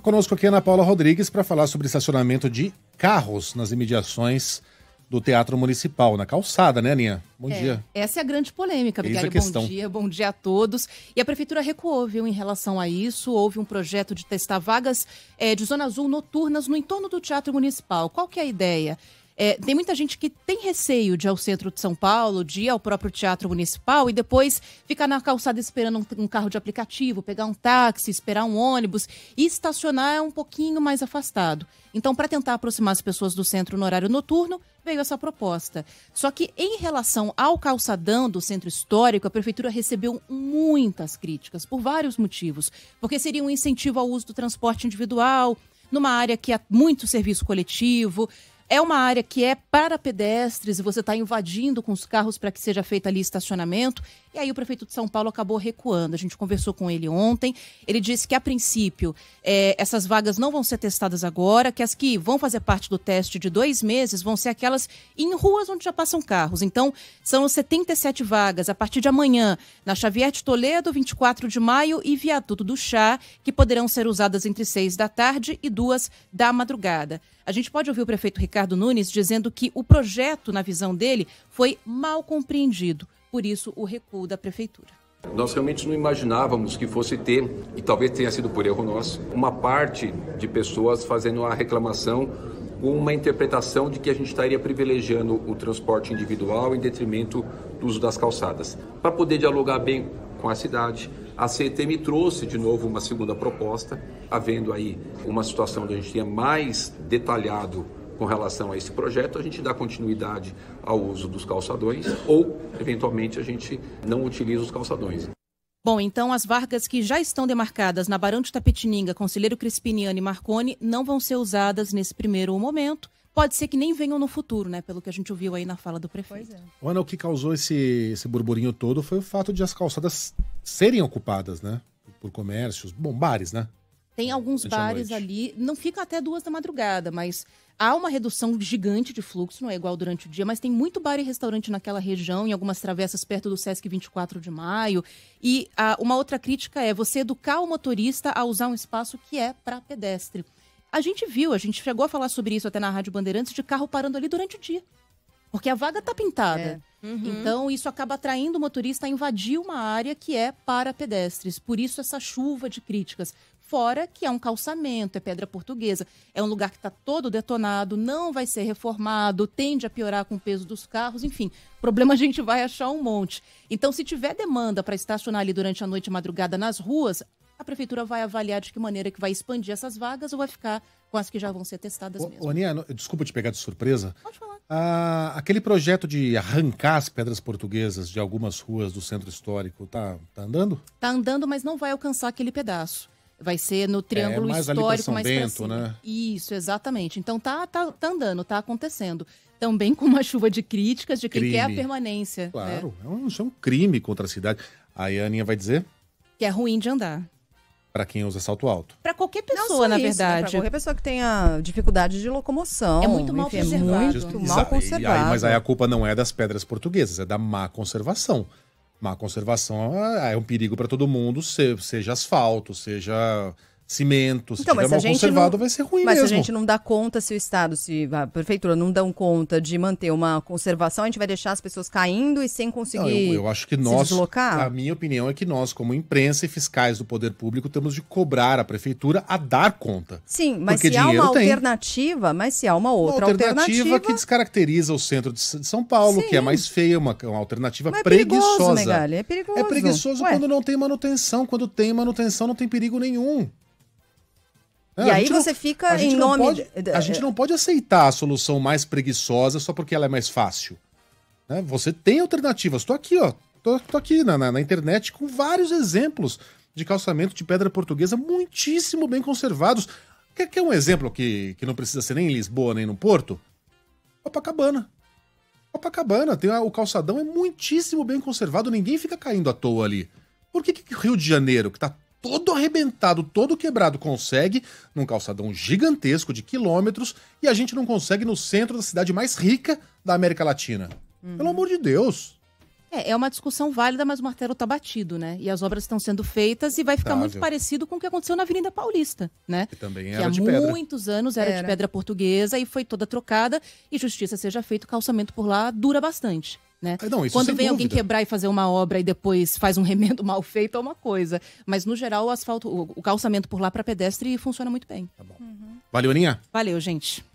conosco aqui Ana Paula Rodrigues para falar sobre estacionamento de carros nas imediações do Teatro Municipal, na calçada, né, Aninha? Bom é, dia. Essa é a grande polêmica, Miguel. Bom dia, bom dia a todos. E a Prefeitura recuou, viu, em relação a isso. Houve um projeto de testar vagas é, de zona azul noturnas no entorno do Teatro Municipal. Qual que é a ideia? É, tem muita gente que tem receio de ir ao centro de São Paulo, de ir ao próprio Teatro Municipal e depois ficar na calçada esperando um, um carro de aplicativo, pegar um táxi, esperar um ônibus e estacionar é um pouquinho mais afastado. Então, para tentar aproximar as pessoas do centro no horário noturno, veio essa proposta. Só que em relação ao calçadão do centro histórico, a prefeitura recebeu muitas críticas por vários motivos, porque seria um incentivo ao uso do transporte individual, numa área que há muito serviço coletivo. É uma área que é para pedestres e você está invadindo com os carros para que seja feita ali estacionamento. E aí o prefeito de São Paulo acabou recuando. A gente conversou com ele ontem. Ele disse que, a princípio, é, essas vagas não vão ser testadas agora, que as que vão fazer parte do teste de dois meses vão ser aquelas em ruas onde já passam carros. Então, são 77 vagas a partir de amanhã, na Xavier de Toledo, 24 de maio, e Viaduto do Chá, que poderão ser usadas entre seis da tarde e duas da madrugada. A gente pode ouvir o prefeito Ricardo Nunes dizendo que o projeto, na visão dele, foi mal compreendido por isso o recuo da prefeitura. Nós realmente não imaginávamos que fosse ter, e talvez tenha sido por erro nosso, uma parte de pessoas fazendo a reclamação com uma interpretação de que a gente estaria privilegiando o transporte individual em detrimento do uso das calçadas. Para poder dialogar bem com a cidade, a CET me trouxe de novo uma segunda proposta, havendo aí uma situação onde a gente tinha mais detalhado com relação a esse projeto, a gente dá continuidade ao uso dos calçadões ou, eventualmente, a gente não utiliza os calçadões. Bom, então as vargas que já estão demarcadas na Barão de Tapetininga, Conselheiro Crispiniani e Marconi não vão ser usadas nesse primeiro momento. Pode ser que nem venham no futuro, né? Pelo que a gente ouviu aí na fala do prefeito. É. Ana, o que causou esse, esse burburinho todo foi o fato de as calçadas serem ocupadas, né? Por comércios, bom, bares, né? Tem uhum. alguns bares ali, não fica até duas da madrugada, mas há uma redução gigante de fluxo, não é igual durante o dia, mas tem muito bar e restaurante naquela região, em algumas travessas perto do Sesc 24 de maio. E ah, uma outra crítica é você educar o motorista a usar um espaço que é para pedestre. A gente viu, a gente chegou a falar sobre isso até na Rádio Bandeirantes, de carro parando ali durante o dia. Porque a vaga está pintada. É. Uhum. Então, isso acaba atraindo o motorista a invadir uma área que é para pedestres. Por isso, essa chuva de críticas fora que é um calçamento, é pedra portuguesa, é um lugar que está todo detonado, não vai ser reformado, tende a piorar com o peso dos carros, enfim, problema a gente vai achar um monte. Então, se tiver demanda para estacionar ali durante a noite e madrugada nas ruas, a prefeitura vai avaliar de que maneira que vai expandir essas vagas ou vai ficar com as que já vão ser testadas mesmo. Aninha, desculpa te pegar de surpresa. Pode falar. Ah, aquele projeto de arrancar as pedras portuguesas de algumas ruas do centro histórico, tá, tá andando? Tá andando, mas não vai alcançar aquele pedaço. Vai ser no é, Triângulo é, mais Histórico, mais Bento, pra cima. Né? Isso, exatamente. Então tá, tá, tá andando, tá acontecendo. Também com uma chuva de críticas de quem crime. quer a permanência. Né? Claro, é. É, um, é um crime contra a cidade. Aí a Aninha vai dizer? Que é ruim de andar. Para quem usa salto alto. Para qualquer pessoa, na isso, né? verdade. Né? Para qualquer pessoa que tenha dificuldade de locomoção. É muito mal enfim, é preservado. É muito mal conservado. Aí, mas aí a culpa não é das pedras portuguesas, é da má conservação. Má conservação é, é um perigo para todo mundo, seja asfalto, seja cimento, se então, tiver mal conservado, não, vai ser ruim mas mesmo. Mas se a gente não dá conta, se o Estado, se a Prefeitura não dão conta de manter uma conservação, a gente vai deixar as pessoas caindo e sem conseguir não, eu, eu, acho que nós, deslocar. A minha opinião é que nós, como imprensa e fiscais do poder público, temos de cobrar a Prefeitura a dar conta. Sim, mas se há uma alternativa, mas se há uma outra uma alternativa, alternativa... que descaracteriza o centro de São Paulo, Sim. que é mais feia, uma, uma alternativa é né, preguiçosa. Perigoso, é perigoso, é preguiçoso Ué. quando não tem manutenção. Quando tem manutenção, não tem perigo nenhum. É, e aí você fica em nome. Pode, A gente é. não pode aceitar a solução mais preguiçosa só porque ela é mais fácil. Né? Você tem alternativas. Estou aqui, ó. Tô, tô aqui na, na, na internet com vários exemplos de calçamento de pedra portuguesa muitíssimo bem conservados. Quer, quer um exemplo que, que não precisa ser nem em Lisboa nem no Porto? Copacabana. Copacabana, tem a, o calçadão é muitíssimo bem conservado, ninguém fica caindo à toa ali. Por que, que Rio de Janeiro, que está todo arrebentado, todo quebrado, consegue num calçadão gigantesco de quilômetros e a gente não consegue no centro da cidade mais rica da América Latina. Uhum. Pelo amor de Deus. É, é uma discussão válida, mas o martelo está batido, né? E as obras estão sendo feitas e vai ficar Tável. muito parecido com o que aconteceu na Avenida Paulista, né? Que também era que há de pedra. muitos anos era, era de pedra portuguesa e foi toda trocada e justiça seja feita, o calçamento por lá dura bastante. Né? Ah, não, Quando vem dúvida. alguém quebrar e fazer uma obra e depois faz um remendo mal feito, é uma coisa. Mas, no geral, o asfalto, o calçamento por lá para pedestre funciona muito bem. Tá bom. Uhum. Valeu, Aninha. Valeu, gente.